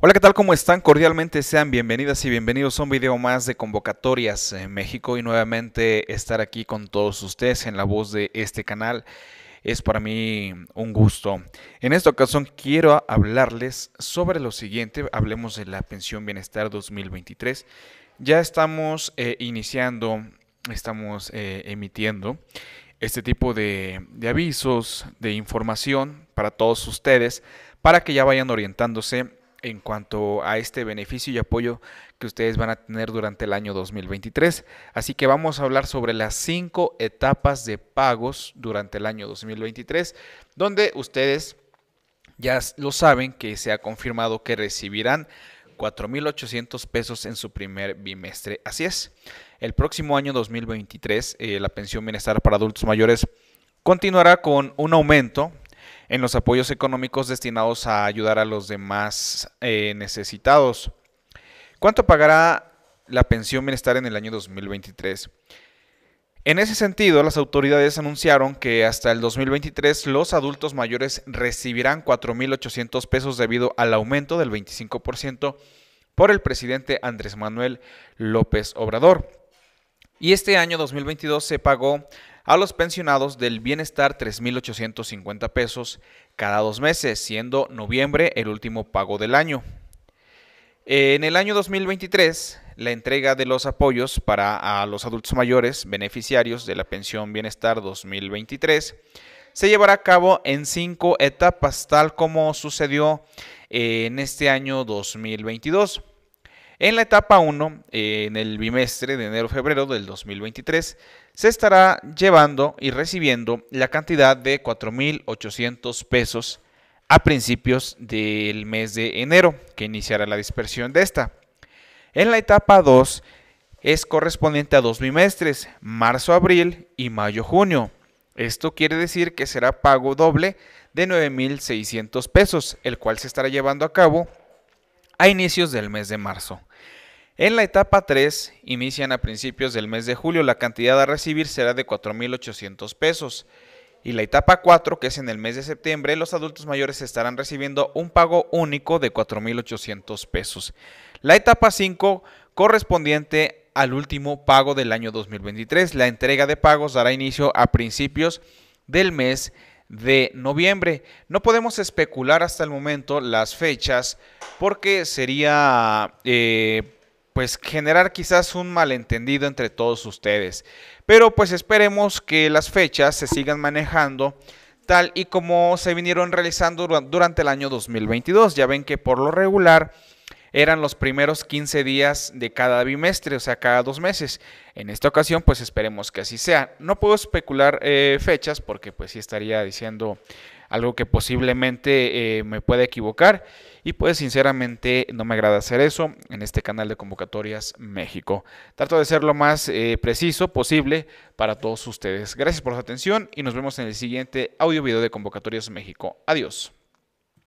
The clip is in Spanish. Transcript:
Hola, ¿qué tal? ¿Cómo están? Cordialmente sean bienvenidas y bienvenidos a un video más de Convocatorias en México y nuevamente estar aquí con todos ustedes en la voz de este canal. Es para mí un gusto. En esta ocasión quiero hablarles sobre lo siguiente. Hablemos de la pensión bienestar 2023. Ya estamos eh, iniciando, estamos eh, emitiendo este tipo de, de avisos, de información para todos ustedes, para que ya vayan orientándose en cuanto a este beneficio y apoyo que ustedes van a tener durante el año 2023. Así que vamos a hablar sobre las cinco etapas de pagos durante el año 2023, donde ustedes ya lo saben que se ha confirmado que recibirán 4.800 pesos en su primer bimestre. Así es, el próximo año 2023 eh, la pensión bienestar para adultos mayores continuará con un aumento en los apoyos económicos destinados a ayudar a los demás eh, necesitados. ¿Cuánto pagará la pensión bienestar en el año 2023? En ese sentido, las autoridades anunciaron que hasta el 2023 los adultos mayores recibirán 4.800 pesos debido al aumento del 25% por el presidente Andrés Manuel López Obrador y este año 2022 se pagó a los pensionados del bienestar 3.850 pesos cada dos meses, siendo noviembre el último pago del año. En el año 2023, la entrega de los apoyos para a los adultos mayores beneficiarios de la pensión bienestar 2023 se llevará a cabo en cinco etapas, tal como sucedió en este año 2022. En la etapa 1, en el bimestre de enero-febrero del 2023, se estará llevando y recibiendo la cantidad de 4.800 pesos a principios del mes de enero, que iniciará la dispersión de esta. En la etapa 2 es correspondiente a dos bimestres, marzo-abril y mayo-junio. Esto quiere decir que será pago doble de 9.600 pesos, el cual se estará llevando a cabo a inicios del mes de marzo. En la etapa 3, inician a principios del mes de julio, la cantidad a recibir será de 4.800 pesos. Y la etapa 4, que es en el mes de septiembre, los adultos mayores estarán recibiendo un pago único de 4.800 pesos. La etapa 5, correspondiente al último pago del año 2023, la entrega de pagos dará inicio a principios del mes de noviembre. No podemos especular hasta el momento las fechas porque sería eh, pues generar quizás un malentendido entre todos ustedes. Pero pues esperemos que las fechas se sigan manejando tal y como se vinieron realizando durante el año 2022. Ya ven que por lo regular eran los primeros 15 días de cada bimestre, o sea, cada dos meses. En esta ocasión, pues esperemos que así sea. No puedo especular eh, fechas porque pues sí estaría diciendo algo que posiblemente eh, me pueda equivocar y pues sinceramente no me agrada hacer eso en este canal de convocatorias México. Trato de ser lo más eh, preciso posible para todos ustedes. Gracias por su atención y nos vemos en el siguiente audio video de convocatorias México. Adiós.